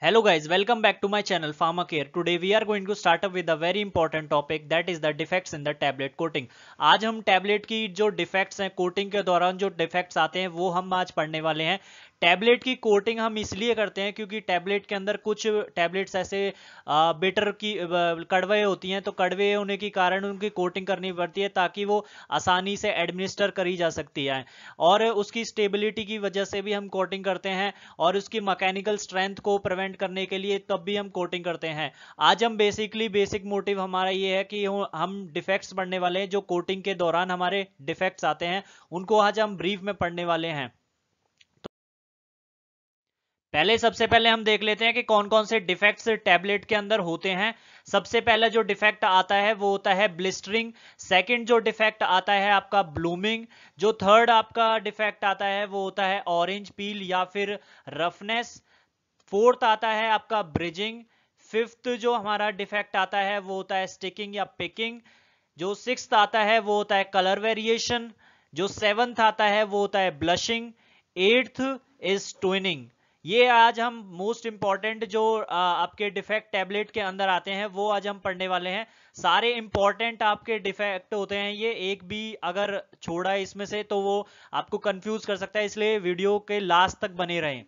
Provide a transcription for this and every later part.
Hello guys, welcome back to my channel PharmaCare. Today we are going to start up with a very important topic that is the defects in the tablet coating. आज हम tablet की जो defects हैं coating के दौरान जो defects आते हैं वो हम आज पढ़ने वाले हैं टैबलेट की कोटिंग हम इसलिए करते हैं क्योंकि टैबलेट के अंदर कुछ टैबलेट्स ऐसे बेटर की कड़वे होती हैं तो कड़वे होने के कारण उनकी कोटिंग करनी पड़ती है ताकि वो आसानी से एडमिनिस्टर करी जा सकती है और उसकी स्टेबिलिटी की वजह से भी हम कोटिंग करते हैं और उसकी मैकेनिकल स्ट्रेंथ को प्रिवेंट करने के लिए तब भी हम कोटिंग करते हैं आज हम बेसिकली बेसिक मोटिव हमारा ये है कि हम डिफेक्ट्स पढ़ने वाले हैं जो कोटिंग के दौरान हमारे डिफेक्ट्स आते हैं उनको आज हम ब्रीफ में पढ़ने वाले हैं पहले सबसे पहले हम देख लेते हैं कि कौन कौन से डिफेक्ट्स टैबलेट के अंदर होते हैं सबसे पहला जो डिफेक्ट आता है वो होता है ब्लिस्टरिंग सेकंड जो डिफेक्ट आता है आपका ब्लूमिंग जो थर्ड आपका डिफेक्ट आता है वो होता है ऑरेंज पील या फिर रफनेस फोर्थ आता है आपका ब्रिजिंग फिफ्थ जो हमारा डिफेक्ट आता है वो होता है स्टिकिंग या पिकिंग जो सिक्स आता है वो होता है कलर वेरिएशन जो सेवंथ आता है वो होता है ब्लशिंग एट्थ इज ट्विनिंग ये आज हम मोस्ट इंपॉर्टेंट जो आपके डिफेक्ट टैबलेट के अंदर आते हैं वो आज हम पढ़ने वाले हैं सारे इंपॉर्टेंट आपके डिफेक्ट होते हैं ये एक भी अगर छोड़ा है इसमें से तो वो आपको कंफ्यूज कर सकता है इसलिए वीडियो के लास्ट तक बने रहें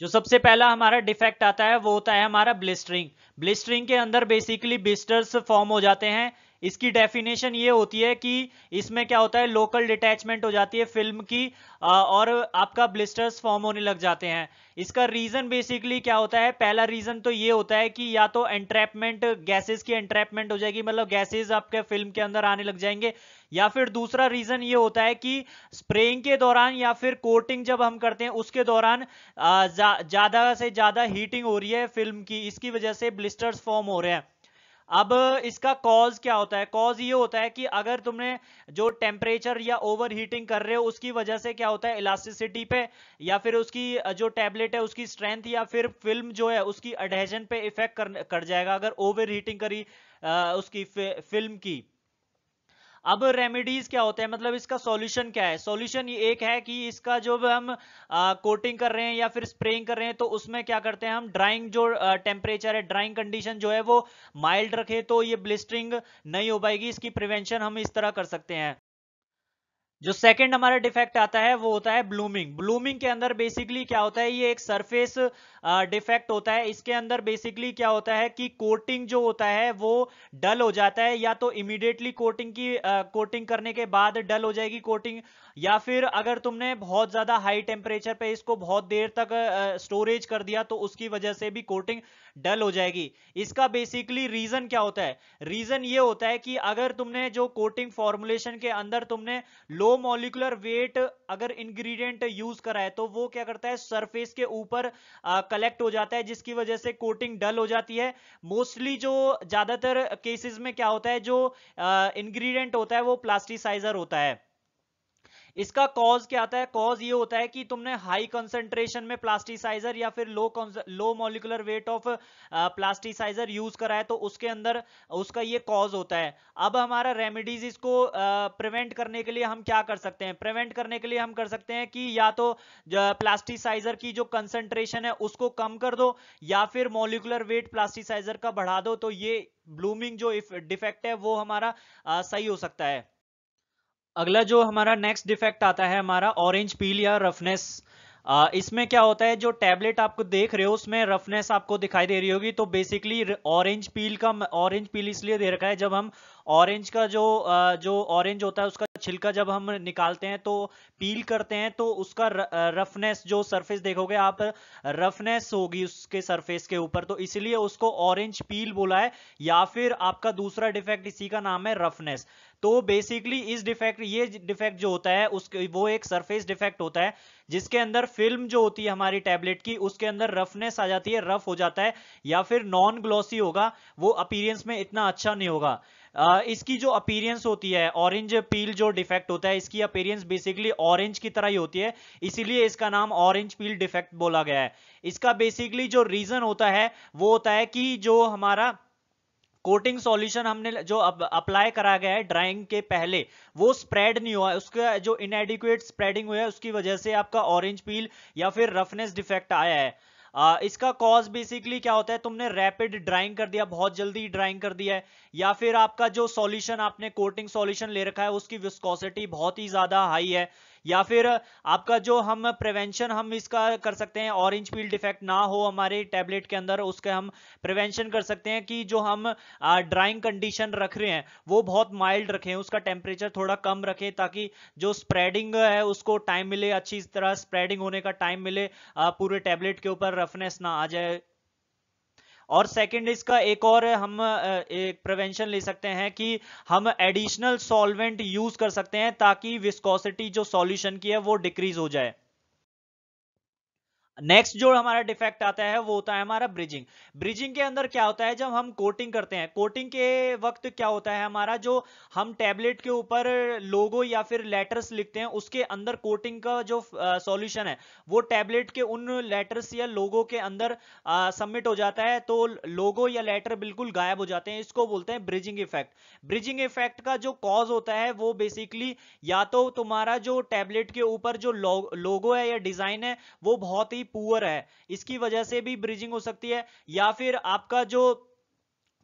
जो सबसे पहला हमारा डिफेक्ट आता है वो होता है हमारा ब्लिस्टरिंग ब्लिस्टरिंग के अंदर बेसिकली बिस्टर्स फॉर्म हो जाते हैं इसकी डेफिनेशन ये होती है कि इसमें क्या होता है लोकल डिटैचमेंट हो जाती है फिल्म की और आपका ब्लिस्टर्स फॉर्म होने लग जाते हैं इसका रीजन बेसिकली क्या होता है पहला रीजन तो ये होता है कि या तो एंट्रैपमेंट गैसेस की एंट्रैपमेंट हो जाएगी मतलब गैसेस आपके फिल्म के अंदर आने लग जाएंगे या फिर दूसरा रीजन ये होता है कि स्प्रेइंग के दौरान या फिर कोटिंग जब हम करते हैं उसके दौरान ज्यादा जा, से ज्यादा हीटिंग हो रही है फिल्म की इसकी वजह से ब्लिस्टर्स फॉर्म हो रहे हैं अब इसका कॉज क्या होता है कॉज ये होता है कि अगर तुमने जो टेम्परेचर या ओवर हीटिंग कर रहे हो उसकी वजह से क्या होता है इलास्टिसिटी पे या फिर उसकी जो टैबलेट है उसकी स्ट्रेंथ या फिर फिल्म जो है उसकी अडेजन पे इफेक्ट कर, कर जाएगा अगर ओवर हीटिंग करी आ, उसकी फिल्म की अब रेमेडीज क्या होते हैं मतलब इसका सॉल्यूशन क्या है सॉल्यूशन एक है कि इसका जो हम कोटिंग कर रहे हैं या फिर स्प्रेइंग कर रहे हैं तो उसमें क्या करते हैं हम ड्राइंग जो टेम्परेचर है ड्राइंग कंडीशन जो है वो माइल्ड रखे तो ये ब्लिस्टरिंग नहीं हो पाएगी इसकी प्रिवेंशन हम इस तरह कर सकते हैं जो सेकंड हमारा डिफेक्ट आता है वो होता है ब्लूमिंग ब्लूमिंग के अंदर बेसिकली क्या होता है ये एक सरफेस डिफेक्ट होता है इसके अंदर बेसिकली क्या होता है कि कोटिंग जो होता है वो डल हो जाता है या तो इमीडिएटली कोटिंग की कोटिंग करने के बाद डल हो जाएगी कोटिंग या फिर अगर तुमने बहुत ज्यादा हाई टेम्परेचर पे इसको बहुत देर तक स्टोरेज कर दिया तो उसकी वजह से भी कोटिंग डल हो जाएगी इसका बेसिकली रीजन क्या होता है रीजन ये होता है कि अगर तुमने जो कोटिंग फॉर्मुलेशन के अंदर तुमने लो मॉलिकुलर वेट अगर इंग्रेडिएंट यूज करा है तो वो क्या करता है सरफेस के ऊपर कलेक्ट हो जाता है जिसकी वजह से कोटिंग डल हो जाती है मोस्टली जो ज्यादातर केसेस में क्या होता है जो इंग्रेडिएंट होता है वो प्लास्टिसाइजर होता है इसका कॉज क्या आता है कॉज ये होता है कि तुमने हाई कंसेंट्रेशन में प्लास्टिसाइजर या फिर low low molecular weight of plasticizer use करा है तो उसके अंदर उसका ये कॉज होता है अब हमारा रेमेडीज इसको प्रिवेंट uh, करने के लिए हम क्या कर सकते हैं प्रिवेंट करने के लिए हम कर सकते हैं कि या तो प्लास्टिसाइजर की जो कंसेंट्रेशन है उसको कम कर दो या फिर मोलिकुलर वेट प्लास्टिसाइजर का बढ़ा दो तो ये ब्लूमिंग जो डिफेक्ट है वो हमारा आ, सही हो सकता है अगला जो हमारा नेक्स्ट डिफेक्ट आता है हमारा ऑरेंज पील या रफनेस इसमें क्या होता है जो टैबलेट आपको देख रहे हो उसमें रफनेस आपको दिखाई दे रही होगी तो बेसिकली ऑरेंज पील का ऑरेंज पील इसलिए दे रखा है जब हम ऑरेंज का जो जो ऑरेंज होता है उसका छिलका जब हम निकालते हैं तो पील करते हैं तो उसका रफनेस जो सरफेस देखोगे आप रफनेस होगी उसके सरफेस के ऊपर तो इसलिए उसको ऑरेंज पील बोला है या फिर आपका दूसरा डिफेक्ट इसी का नाम है रफनेस तो बेसिकली इस डिफेक्ट ये डिफेक्ट जो होता है उसके वो एक सरफेस डिफेक्ट होता है जिसके अंदर फिल्म जो होती है हमारी टैबलेट की उसके अंदर रफनेस आ जाती है रफ हो जाता है या फिर नॉन ग्लॉसी होगा वो अपीरियंस में इतना अच्छा नहीं होगा इसकी जो अपीरियंस होती है ऑरेंज पील जो डिफेक्ट होता है इसकी अपीरियंस बेसिकली ऑरेंज की तरह ही होती है इसीलिए इसका नाम ऑरेंज पील डिफेक्ट बोला गया है इसका बेसिकली जो रीजन होता है वो होता है कि जो हमारा कोटिंग सॉल्यूशन हमने जो अप्लाई करा गया है ड्राइंग के पहले वो स्प्रेड नहीं हुआ है उसका जो इनएडिक्युएट स्प्रेडिंग हुआ है उसकी वजह से आपका ऑरेंज पील या फिर रफनेस डिफेक्ट आया है आ, इसका कॉज बेसिकली क्या होता है तुमने रैपिड ड्राइंग कर दिया बहुत जल्दी ड्राइंग कर दिया है या फिर आपका जो सॉल्यूशन आपने कोटिंग सॉल्यूशन ले रखा है उसकी विस्कोसिटी बहुत ही ज़्यादा हाई है या फिर आपका जो हम प्रिवेंशन हम इसका कर सकते हैं ऑरेंज पील डिफेक्ट ना हो हमारे टैबलेट के अंदर उसके हम प्रिवेंशन कर सकते हैं कि जो हम ड्राइंग कंडीशन रख रहे हैं वो बहुत माइल्ड रखें उसका टेम्परेचर थोड़ा कम रखें ताकि जो स्प्रेडिंग है उसको टाइम मिले अच्छी तरह स्प्रेडिंग होने का टाइम मिले पूरे टैबलेट के ऊपर रफनेस ना आ जाए और सेकंड इसका एक और हम एक प्रिवेंशन ले सकते हैं कि हम एडिशनल सॉल्वेंट यूज कर सकते हैं ताकि विस्कोसिटी जो सॉल्यूशन की है वो डिक्रीज हो जाए नेक्स्ट जो हमारा डिफेक्ट आता है वो होता है हमारा ब्रिजिंग ब्रिजिंग के अंदर क्या होता है जब हम कोटिंग करते हैं कोटिंग के वक्त क्या होता है हमारा जो हम टैबलेट के ऊपर लोगो या फिर लेटर्स लिखते हैं उसके अंदर कोटिंग का जो सॉल्यूशन है वो टैबलेट के उन लेटर्स या लोगो के अंदर सबमिट हो जाता है तो लोगो या लेटर बिल्कुल गायब हो जाते हैं इसको बोलते हैं ब्रिजिंग इफेक्ट ब्रिजिंग इफेक्ट का जो कॉज होता है वो बेसिकली या तो तुम्हारा जो टैबलेट के ऊपर जो लोगो है या डिजाइन है वो बहुत ही काफी पुअर है इसकी वजह से भी ब्रिजिंग हो सकती है या फिर आपका जो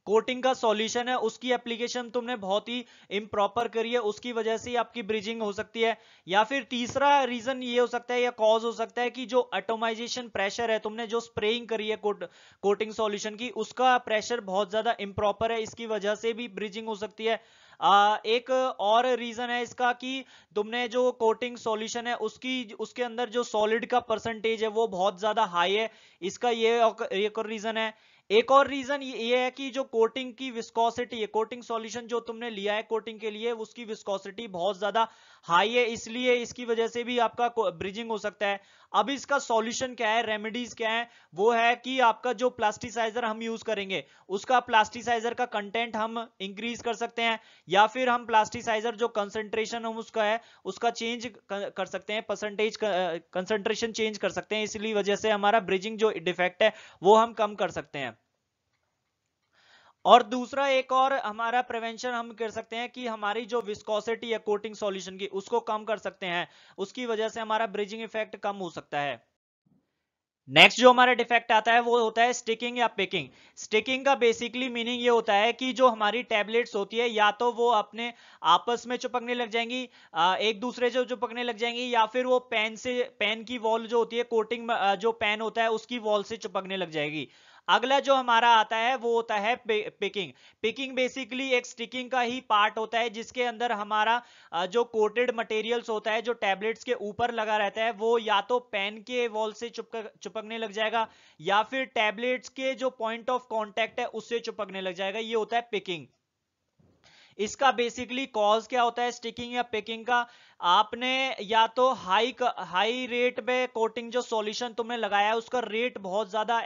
कोटिंग का सॉल्यूशन है उसकी एप्लीकेशन तुमने बहुत ही इम्प्रॉपर करी है उसकी वजह से आपकी ब्रिजिंग हो सकती है या फिर तीसरा रीजन ये हो सकता है या कॉज हो सकता है कि जो अटोमाइजेशन प्रेशर है तुमने जो स्प्रेइंग करी है कोट, कोटिंग सॉल्यूशन की उसका प्रेशर बहुत ज्यादा इम्प्रॉपर है इसकी वजह से भी ब्रिजिंग हो सकती है आ, एक और रीजन है इसका कि तुमने जो कोटिंग सॉल्यूशन है उसकी उसके अंदर जो सॉलिड का परसेंटेज है वो बहुत ज्यादा हाई है इसका ये एक और रीजन है एक और रीजन ये है कि जो कोटिंग की विस्कोसिटी है कोटिंग सॉल्यूशन जो तुमने लिया है कोटिंग के लिए उसकी विस्कोसिटी बहुत ज्यादा हाई है इसलिए इसकी वजह से भी आपका ब्रिजिंग हो सकता है अब इसका सॉल्यूशन क्या है रेमेडीज क्या है वो है कि आपका जो प्लास्टिसाइजर हम यूज करेंगे उसका प्लास्टिसाइजर का कंटेंट हम इंक्रीज कर सकते हैं या फिर हम प्लास्टिसाइजर जो कंसेंट्रेशन हम उसका है उसका चेंज कर सकते हैं परसेंटेज कंसेंट्रेशन चेंज कर सकते हैं इसलिए वजह से हमारा ब्रिजिंग जो डिफेक्ट है वो हम कम कर सकते हैं और दूसरा एक और हमारा प्रिवेंशन हम कर सकते हैं कि हमारी जो विस्कोसिटी है कोटिंग सॉल्यूशन की उसको कम कर सकते हैं उसकी वजह से हमारा ब्रिजिंग इफेक्ट कम हो सकता है नेक्स्ट जो हमारा डिफेक्ट आता है वो होता है स्टिकिंग या पिकिंग स्टिकिंग का बेसिकली मीनिंग ये होता है कि जो हमारी टैबलेट्स होती है या तो वो अपने आपस में चुपकने लग जाएंगी एक दूसरे से चुपकने लग जाएंगी या फिर वो पेन से पेन की वॉल जो होती है कोटिंग जो पेन होता है उसकी वॉल से चुपकने लग जाएगी अगला जो हमारा आता है वो होता है पिकिंग पिकिंग बेसिकली एक स्टिकिंग का ही पार्ट होता है जिसके अंदर हमारा जो कोटेड मटेरियल्स होता है जो टैबलेट्स के ऊपर लगा रहता है वो या तो पेन के वॉल से चुपक चुपकने लग जाएगा या फिर टैबलेट्स के जो पॉइंट ऑफ कॉन्टैक्ट है उससे चुपकने लग जाएगा ये होता है पिकिंग इसका बेसिकली कॉज क्या होता है स्टिकिंग या पेकिंग का आपने या तो हाई हाई रेट पे कोटिंग जो सॉल्यूशन तुमने लगाया है उसका रेट बहुत ज्यादा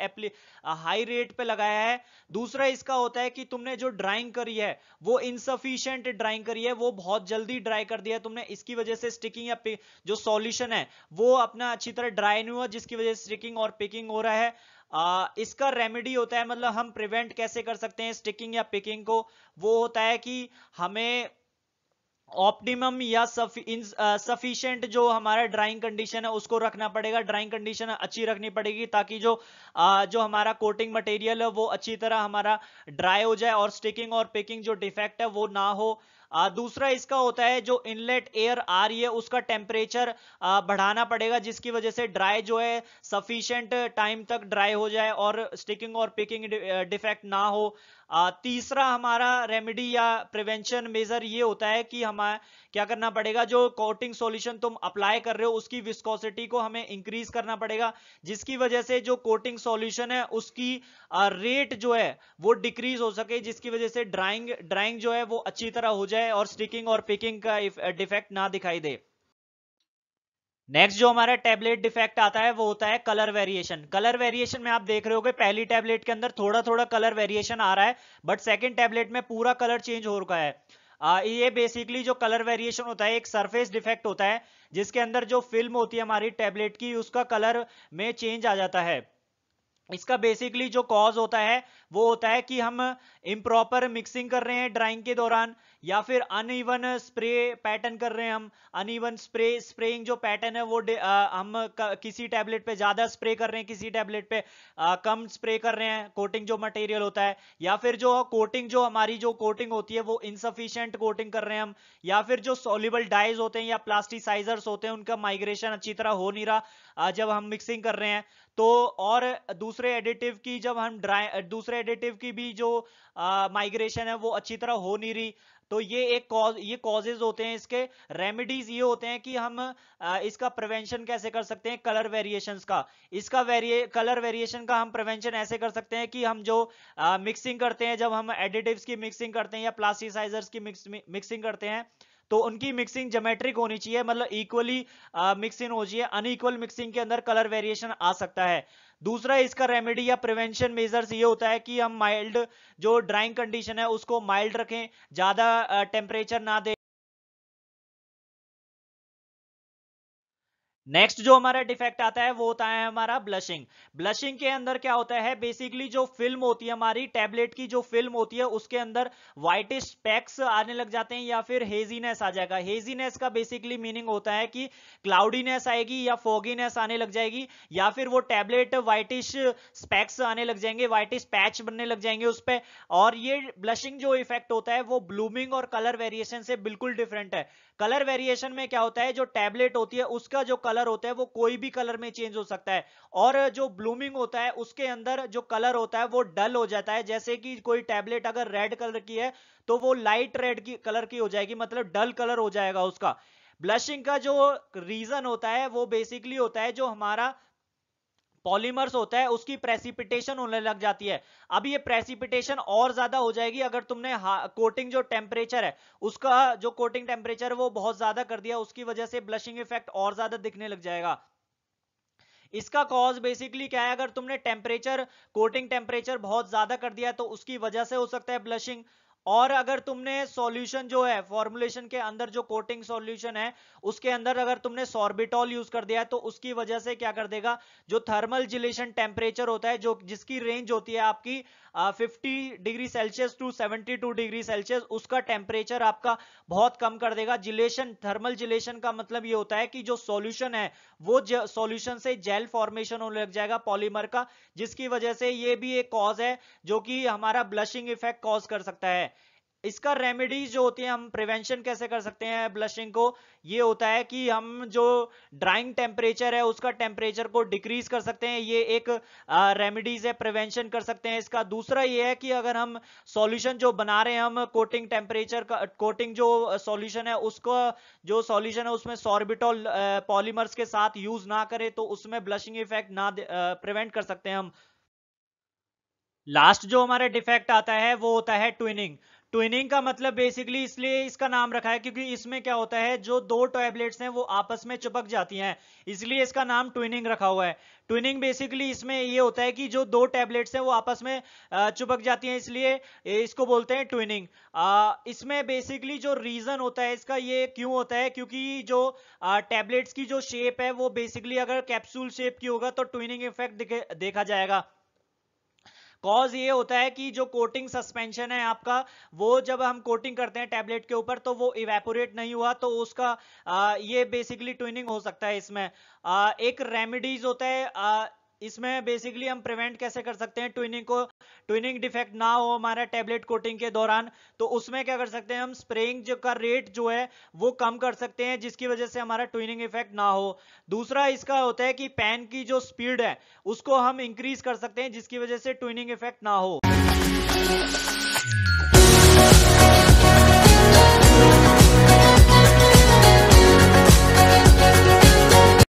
हाई रेट पे लगाया है दूसरा इसका होता है कि तुमने जो ड्राइंग करी है वो इनसफिशियंट ड्राइंग करी है वो बहुत जल्दी ड्राई कर दिया तुमने इसकी वजह से स्टिकिंग या जो सॉल्यूशन है वो अपना अच्छी तरह ड्राई नहीं हुआ जिसकी वजह से स्टिकिंग और पिकिंग हो रहा है आ, इसका रेमेडी होता है मतलब हम प्रिवेंट कैसे कर सकते हैं स्टिकिंग या पिकिंग को वो होता है कि हमें ऑप्टिमम या सफिशियंट जो हमारा ड्राइंग कंडीशन है उसको रखना पड़ेगा ड्राइंग कंडीशन अच्छी रखनी पड़ेगी ताकि जो आ, जो हमारा कोटिंग मटेरियल है वो अच्छी तरह हमारा ड्राई हो जाए और स्टिकिंग और पिकिंग जो डिफेक्ट है वो ना हो दूसरा इसका होता है जो इनलेट एयर आ रही है उसका टेम्परेचर बढ़ाना पड़ेगा जिसकी वजह से ड्राई जो है सफिशियंट टाइम तक ड्राई हो जाए और स्टिकिंग और पिकिंग डिफेक्ट ना हो तीसरा हमारा रेमेडी या प्रिवेंशन मेजर ये होता है कि हमें क्या करना पड़ेगा जो कोटिंग सॉल्यूशन तुम अप्लाई कर रहे हो उसकी विस्कोसिटी को हमें इंक्रीज करना पड़ेगा जिसकी वजह से जो कोटिंग सॉल्यूशन है उसकी रेट जो है वो डिक्रीज हो सके जिसकी वजह से ड्राइंग ड्राइंग जो है वो अच्छी तरह हो जाए और स्टिकिंग और पिकिंग का डिफेक्ट ना दिखाई दे नेक्स्ट जो हमारा टैबलेट डिफेक्ट आता है वो होता है कलर वेरिएशन कलर वेरिएशन में आप देख रहे हो पहली टैबलेट के अंदर थोड़ा थोड़ा कलर वेरिएशन आ रहा है बट सेकंड टैबलेट में पूरा कलर चेंज हो रहा है आ, ये बेसिकली जो कलर वेरिएशन होता है एक सरफेस डिफेक्ट होता है जिसके अंदर जो फिल्म होती है हमारी टैबलेट की उसका कलर में चेंज आ जाता है इसका बेसिकली जो कॉज होता है वो होता है कि हम इम्प्रॉपर मिक्सिंग कर रहे हैं ड्राइंग के दौरान या फिर अनइवन स्प्रे पैटर्न कर रहे हैं हम अनइवन स्प्रे स्प्रेइंग जो पैटर्न है वो आ, हम किसी टैबलेट पे ज़्यादा स्प्रे कर रहे हैं किसी टैबलेट पे आ, कम स्प्रे कर रहे हैं कोटिंग जो मटेरियल होता है या फिर जो कोटिंग जो हमारी जो कोटिंग होती है वो इनसफिशियंट कोटिंग कर रहे हैं हम या फिर जो सोलिबल डाइज होते हैं या प्लास्टिसाइजर्स होते हैं उनका माइग्रेशन अच्छी तरह हो नहीं रहा जब हम मिक्सिंग कर रहे हैं तो और दूसरा दूसरे एडिटिव की जब हम ड्राइ दूसरे एडिटिव की भी जो माइग्रेशन है वो अच्छी तरह हो नहीं रही तो ये एक कॉज ये कॉजेज होते हैं इसके रेमेडीज ये होते हैं कि हम आ, इसका प्रिवेंशन कैसे कर सकते हैं कलर वेरिएशन का इसका वेरिए कलर वेरिएशन का हम प्रिवेंशन ऐसे कर सकते हैं कि हम जो मिक्सिंग करते हैं जब हम एडिटिव्स की मिक्सिंग करते हैं या प्लास्टिसाइजर्स की मिक्स, मिक्सिंग करते हैं तो उनकी मिक्सिंग जोमेट्रिक होनी चाहिए मतलब इक्वली मिक्सिंग हो चाहिए अनइक्वल मिक्सिंग के अंदर कलर वेरिएशन आ सकता है दूसरा इसका रेमेडी या प्रिवेंशन मेजर्स ये होता है कि हम माइल्ड जो ड्राइंग कंडीशन है उसको माइल्ड रखें ज्यादा टेम्परेचर ना दें नेक्स्ट जो हमारा डिफेक्ट आता है वो होता है हमारा ब्लशिंग ब्लशिंग के अंदर क्या होता है बेसिकली जो फिल्म होती है हमारी टैबलेट की जो फिल्म होती है उसके अंदर व्हाइटिश पैक्स आने लग जाते हैं या फिर हेजीनेस आ जाएगा हेजीनेस का बेसिकली मीनिंग होता है कि क्लाउडीनेस आएगी या फोगीनेस आने लग जाएगी या फिर वो टैबलेट व्हाइटिश स्पैक्स आने लग जाएंगे व्हाइटिश पैच बनने लग जाएंगे उस पर और ये ब्लशिंग जो इफेक्ट होता है वो ब्लूमिंग और कलर वेरिएशन से बिल्कुल डिफरेंट है कलर वेरिएशन में क्या होता है जो टैबलेट होती है उसका जो कलर होता है वो कोई भी कलर में चेंज हो सकता है और जो ब्लूमिंग होता है उसके अंदर जो कलर होता है वो डल हो जाता है जैसे कि कोई टैबलेट अगर रेड कलर की है तो वो लाइट रेड की कलर की हो जाएगी मतलब डल कलर हो जाएगा उसका ब्लशिंग का जो रीजन होता है वो बेसिकली होता है जो हमारा पॉलीमर्स होता है उसकी प्रेसिपिटेशन होने लग जाती है अब ये प्रेसिपिटेशन और ज्यादा हो जाएगी अगर तुमने कोटिंग जो टेम्परेचर है उसका जो कोटिंग टेम्परेचर है वो बहुत ज्यादा कर दिया उसकी वजह से ब्लशिंग इफेक्ट और ज्यादा दिखने लग जाएगा इसका कॉज बेसिकली क्या है अगर तुमने टेम्परेचर कोटिंग टेम्परेचर बहुत ज्यादा कर दिया तो उसकी वजह से हो सकता है ब्लशिंग और अगर तुमने सॉल्यूशन जो है फॉर्मुलेशन के अंदर जो कोटिंग सॉल्यूशन है उसके अंदर अगर तुमने सॉर्बिटॉल यूज कर दिया है तो उसकी वजह से क्या कर देगा जो थर्मल जिलेशन टेम्परेचर होता है जो जिसकी रेंज होती है आपकी fifty degree Celsius to seventy two degree Celsius उसका टेम्परेचर आपका बहुत कम कर देगा जिलेशन थर्मल जिलेशन का मतलब ये होता है कि जो सॉल्यूशन है वो सोल्यूशन से जेल फॉर्मेशन होने लग जाएगा पॉलीमर का जिसकी वजह से ये भी एक कॉज है जो कि हमारा ब्लशिंग इफेक्ट कॉज कर सकता है इसका रेमेडीज जो होती है हम प्रिवेंशन कैसे कर सकते हैं ब्लशिंग को ये होता है कि हम जो ड्राइंग टेम्परेचर है उसका टेम्परेचर को डिक्रीज कर सकते हैं ये एक रेमेडीज है प्रिवेंशन कर सकते हैं इसका दूसरा ये है कि अगर हम सॉल्यूशन जो बना रहे हैं हम कोटिंग टेम्परेचर का कोटिंग जो सॉल्यूशन है उसका जो सॉल्यूशन है उसमें सॉर्बिटॉल पॉलीमर्स के साथ यूज ना करें तो उसमें ब्लशिंग इफेक्ट ना प्रिवेंट कर सकते हैं हम लास्ट जो हमारा डिफेक्ट आता है वो होता है ट्विनिंग ट्विनिंग का मतलब बेसिकली इसलिए इसका नाम रखा है क्योंकि इसमें क्या होता है जो दो टैबलेट्स हैं वो आपस में चिपक जाती हैं इसलिए इसका नाम ट्विनिंग रखा हुआ है ट्विनिंग बेसिकली इसमें ये होता है कि जो दो टैबलेट्स हैं वो आपस में चिपक जाती हैं इसलिए इसको बोलते हैं ट्विनिंग इसमें बेसिकली जो रीजन होता है इसका ये क्यों होता है क्योंकि जो टैबलेट्स की जो शेप है वो बेसिकली अगर कैप्सूल शेप की होगा तो ट्विनिंग इफेक्ट देखा जाएगा कॉज ये होता है कि जो कोटिंग सस्पेंशन है आपका वो जब हम कोटिंग करते हैं टैबलेट के ऊपर तो वो इवेपोरेट नहीं हुआ तो उसका आ, ये बेसिकली ट्विनिंग हो सकता है इसमें आ, एक रेमेडीज होता है आ, इसमें बेसिकली हम प्रिवेंट कैसे कर सकते हैं ट्विनिंग को ट्विनिंग डिफेक्ट ना हो हमारा टेबलेट कोटिंग के दौरान तो उसमें क्या कर सकते हैं हम स्प्रेइंग जो का रेट जो है वो कम कर सकते हैं जिसकी वजह से हमारा ट्विनिंग इफेक्ट ना हो दूसरा इसका होता है कि पैन की जो स्पीड है उसको हम इंक्रीज कर सकते हैं जिसकी वजह से ट्विनिंग इफेक्ट ना हो